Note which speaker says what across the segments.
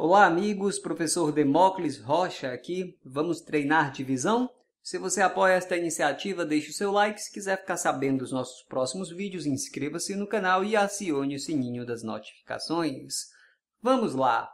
Speaker 1: Olá, amigos. Professor Demócles Rocha aqui. Vamos treinar divisão? Se você apoia esta iniciativa, deixe o seu like. Se quiser ficar sabendo dos nossos próximos vídeos, inscreva-se no canal e acione o sininho das notificações. Vamos lá!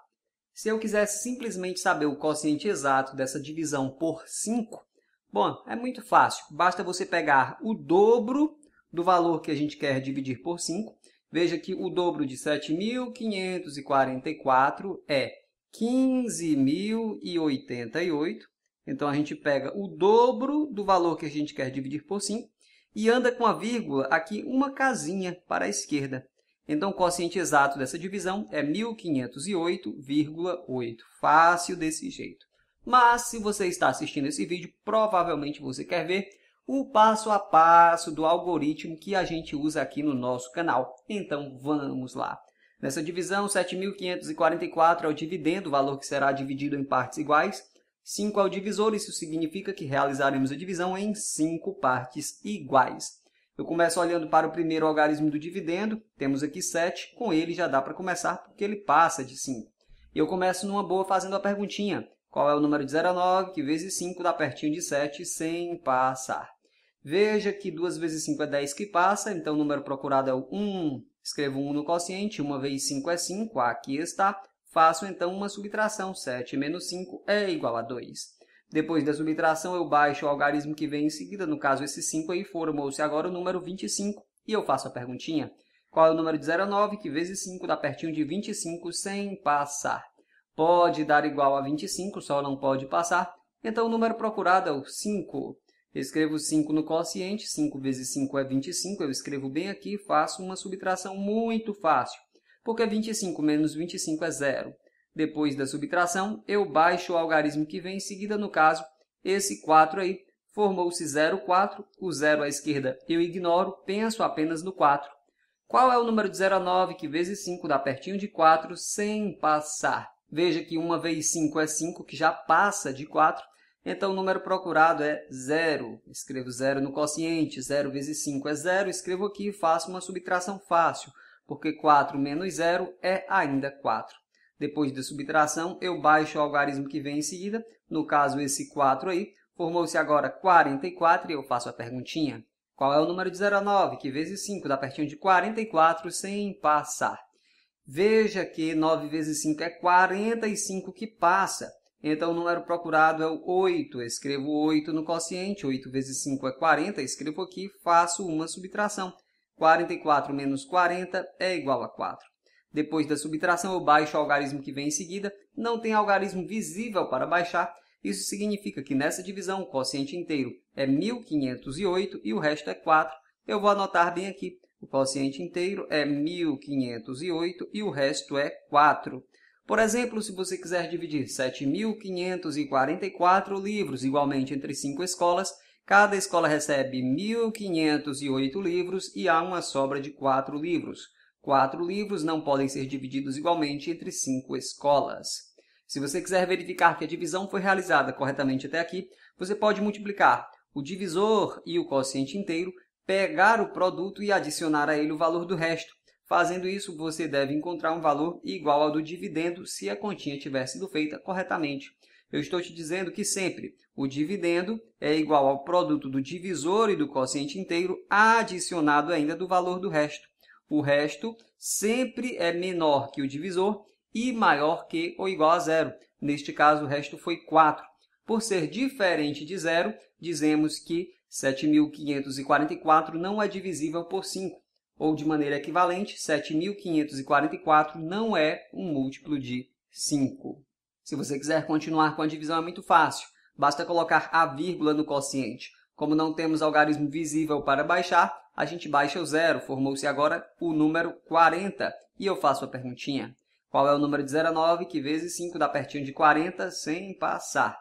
Speaker 1: Se eu quisesse simplesmente saber o quociente exato dessa divisão por 5, bom, é muito fácil. Basta você pegar o dobro do valor que a gente quer dividir por 5 Veja que o dobro de 7.544 é 15.088. Então, a gente pega o dobro do valor que a gente quer dividir por 5 e anda com a vírgula aqui uma casinha para a esquerda. Então, o quociente exato dessa divisão é 1.508,8. Fácil desse jeito. Mas, se você está assistindo esse vídeo, provavelmente você quer ver o passo a passo do algoritmo que a gente usa aqui no nosso canal. Então vamos lá. Nessa divisão, 7.544 é o dividendo, o valor que será dividido em partes iguais. 5 é o divisor, isso significa que realizaremos a divisão em 5 partes iguais. Eu começo olhando para o primeiro algarismo do dividendo, temos aqui 7, com ele já dá para começar, porque ele passa de 5. eu começo numa boa fazendo a perguntinha, qual é o número de 0 a 9, que vezes 5 dá pertinho de 7, sem passar. Veja que 2 vezes 5 é 10 que passa, então o número procurado é o 1. Escrevo 1 no quociente, 1 vezes 5 é 5, aqui está. Faço então uma subtração, 7 menos 5 é igual a 2. Depois da subtração, eu baixo o algarismo que vem em seguida, no caso esse 5 aí formou-se agora o número 25, e eu faço a perguntinha. Qual é o número de 0 a 9, que vezes 5 dá pertinho de 25 sem passar? Pode dar igual a 25, só não pode passar, então o número procurado é o 5 escrevo 5 no quociente, 5 vezes 5 é 25, eu escrevo bem aqui e faço uma subtração muito fácil, porque 25 é menos 25 é zero. Depois da subtração, eu baixo o algarismo que vem em seguida, no caso, esse 4 aí, formou-se 0,4, o 0 à esquerda eu ignoro, penso apenas no 4. Qual é o número de 0 a 9 que vezes 5 dá pertinho de 4 sem passar? Veja que 1 vezes 5 é 5, que já passa de 4, então, o número procurado é zero. Escrevo zero no quociente, Zero vezes 5 é zero. Escrevo aqui e faço uma subtração fácil, porque 4 menos zero é ainda 4. Depois da subtração, eu baixo o algarismo que vem em seguida. No caso, esse 4 aí. Formou-se agora 44 e eu faço a perguntinha. Qual é o número de 0 a 9, que vezes 5 dá pertinho de 44 sem passar? Veja que 9 vezes 5 é 45 que passa. Então, o número procurado é o 8. Eu Escrevo 8 no quociente. 8 vezes 5 é 40. Escrevo aqui, faço uma subtração. 44 menos 40 é igual a 4. Depois da subtração, eu baixo o algarismo que vem em seguida. Não tem algarismo visível para baixar. Isso significa que nessa divisão, o quociente inteiro é 1.508 e o resto é 4. Eu vou anotar bem aqui. O quociente inteiro é 1.508 e o resto é 4. Por exemplo, se você quiser dividir 7.544 livros igualmente entre cinco escolas, cada escola recebe 1.508 livros e há uma sobra de quatro livros. Quatro livros não podem ser divididos igualmente entre cinco escolas. Se você quiser verificar que a divisão foi realizada corretamente até aqui, você pode multiplicar o divisor e o quociente inteiro, pegar o produto e adicionar a ele o valor do resto. Fazendo isso, você deve encontrar um valor igual ao do dividendo se a continha tiver sido feita corretamente. Eu estou te dizendo que sempre o dividendo é igual ao produto do divisor e do quociente inteiro adicionado ainda do valor do resto. O resto sempre é menor que o divisor e maior que ou igual a zero. Neste caso, o resto foi 4. Por ser diferente de zero, dizemos que 7.544 não é divisível por 5 ou de maneira equivalente, 7.544 não é um múltiplo de 5. Se você quiser continuar com a divisão, é muito fácil. Basta colocar a vírgula no quociente. Como não temos algarismo visível para baixar, a gente baixa o zero. Formou-se agora o número 40. E eu faço a perguntinha. Qual é o número de 0 a 9 que vezes 5 dá pertinho de 40 sem passar?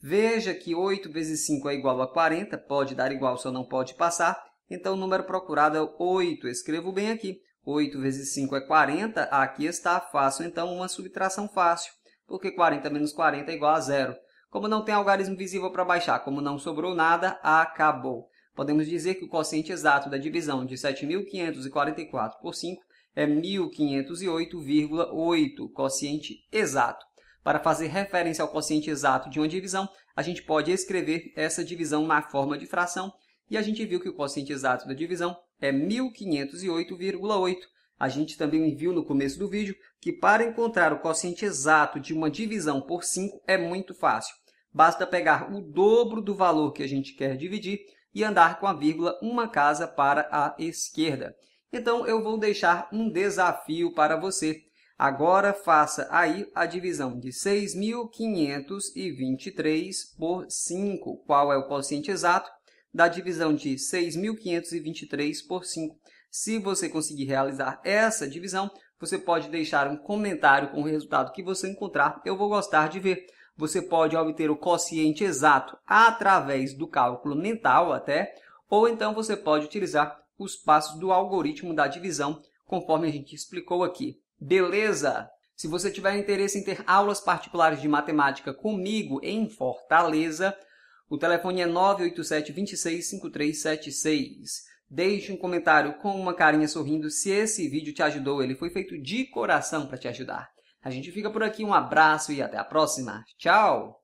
Speaker 1: Veja que 8 vezes 5 é igual a 40, pode dar igual, só não pode passar. Então, o número procurado é 8. Escrevo bem aqui. 8 vezes 5 é 40. Aqui está fácil, então, uma subtração fácil, porque 40 menos 40 é igual a zero. Como não tem algarismo visível para baixar, como não sobrou nada, acabou. Podemos dizer que o quociente exato da divisão de 7.544 por 5 é 1.508,8, quociente exato. Para fazer referência ao quociente exato de uma divisão, a gente pode escrever essa divisão na forma de fração e a gente viu que o quociente exato da divisão é 1508,8. A gente também viu no começo do vídeo que para encontrar o quociente exato de uma divisão por 5 é muito fácil. Basta pegar o dobro do valor que a gente quer dividir e andar com a vírgula uma casa para a esquerda. Então eu vou deixar um desafio para você. Agora faça aí a divisão de 6.523 por 5. Qual é o quociente exato? da divisão de 6.523 por 5. Se você conseguir realizar essa divisão, você pode deixar um comentário com o resultado que você encontrar. Eu vou gostar de ver. Você pode obter o quociente exato através do cálculo mental até, ou então você pode utilizar os passos do algoritmo da divisão, conforme a gente explicou aqui. Beleza? Se você tiver interesse em ter aulas particulares de matemática comigo em Fortaleza, o telefone é 987 265376 Deixe um comentário com uma carinha sorrindo se esse vídeo te ajudou. Ele foi feito de coração para te ajudar. A gente fica por aqui, um abraço e até a próxima. Tchau!